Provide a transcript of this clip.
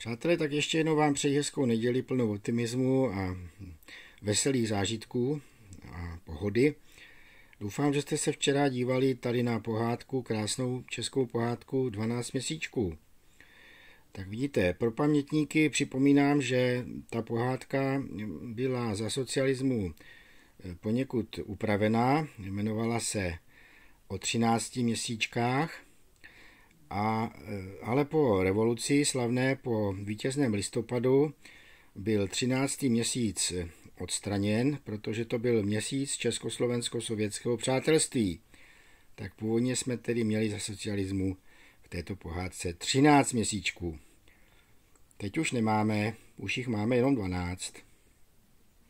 Přátelé, tak ještě jednou vám přeji hezkou neděli plnou optimismu a veselých zážitků a pohody. Doufám, že jste se včera dívali tady na pohádku, krásnou českou pohádku 12 měsíčků. Tak vidíte, pro pamětníky připomínám, že ta pohádka byla za socialismu eh, poněkud upravená, jmenovala se o 13 měsíčkách – a, eh, ale po revoluci slavné po vítězném listopadu byl 13. měsíc odstraněn, protože to byl měsíc československo-sovětského přátelství. Tak původně jsme tedy měli za socialismu v této pohádce 13 měsíčků. Teď už nemáme, už jich máme jenom 12.